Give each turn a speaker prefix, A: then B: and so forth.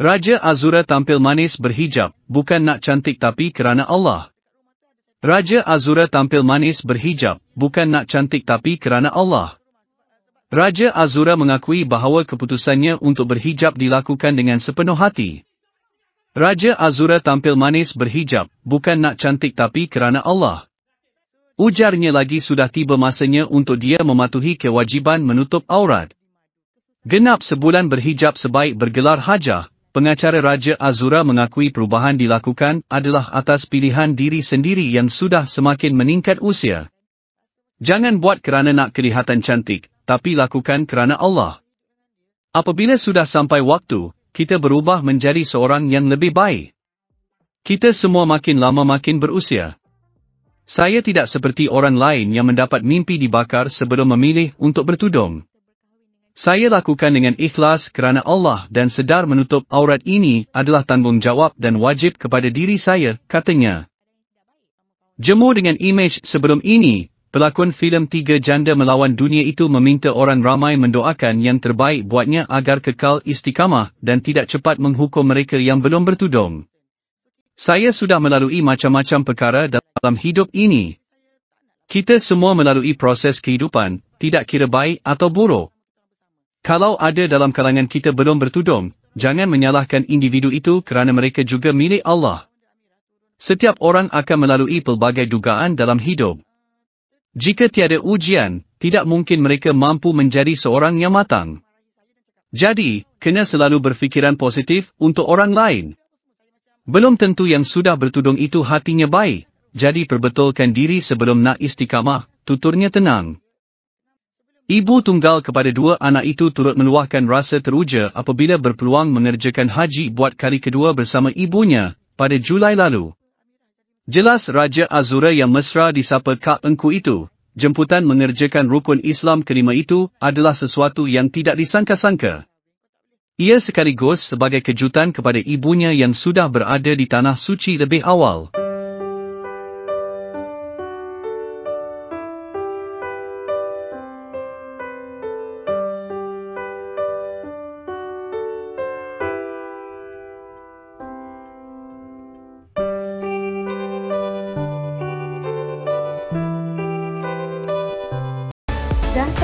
A: Raja Azura tampil manis berhijab, bukan nak cantik tapi kerana Allah. Raja Azura tampil manis berhijab, bukan nak cantik tapi kerana Allah. Raja Azura mengakui bahawa keputusannya untuk berhijab dilakukan dengan sepenuh hati. Raja Azura tampil manis berhijab, bukan nak cantik tapi kerana Allah. Ujarnya lagi sudah tiba masanya untuk dia mematuhi kewajiban menutup aurat. Genap sebulan berhijab sebaik bergelar hajah pengacara Raja Azura mengakui perubahan dilakukan adalah atas pilihan diri sendiri yang sudah semakin meningkat usia. Jangan buat kerana nak kelihatan cantik, tapi lakukan kerana Allah. Apabila sudah sampai waktu, kita berubah menjadi seorang yang lebih baik. Kita semua makin lama makin berusia. Saya tidak seperti orang lain yang mendapat mimpi dibakar sebelum memilih untuk bertudung. Saya lakukan dengan ikhlas kerana Allah dan sedar menutup aurat ini adalah tanggungjawab dan wajib kepada diri saya, katanya. Jemu dengan imej sebelum ini, pelakon filem Tiga Janda Melawan Dunia itu meminta orang ramai mendoakan yang terbaik buatnya agar kekal istiqamah dan tidak cepat menghukum mereka yang belum bertudung. Saya sudah melalui macam-macam perkara dalam hidup ini. Kita semua melalui proses kehidupan, tidak kira baik atau buruk. Kalau ada dalam kalangan kita belum bertudung, jangan menyalahkan individu itu kerana mereka juga milik Allah. Setiap orang akan melalui pelbagai dugaan dalam hidup. Jika tiada ujian, tidak mungkin mereka mampu menjadi seorang yang matang. Jadi, kena selalu berfikiran positif untuk orang lain. Belum tentu yang sudah bertudung itu hatinya baik, jadi perbetulkan diri sebelum nak istiqamah, tuturnya tenang. Ibu tunggal kepada dua anak itu turut meluahkan rasa teruja apabila berpeluang mengerjakan haji buat kali kedua bersama ibunya, pada Julai lalu. Jelas Raja Azura yang mesra disapa Kak Engku itu, jemputan mengerjakan rukun Islam kelima itu adalah sesuatu yang tidak disangka-sangka. Ia sekaligus sebagai kejutan kepada ibunya yang sudah berada di tanah suci lebih awal.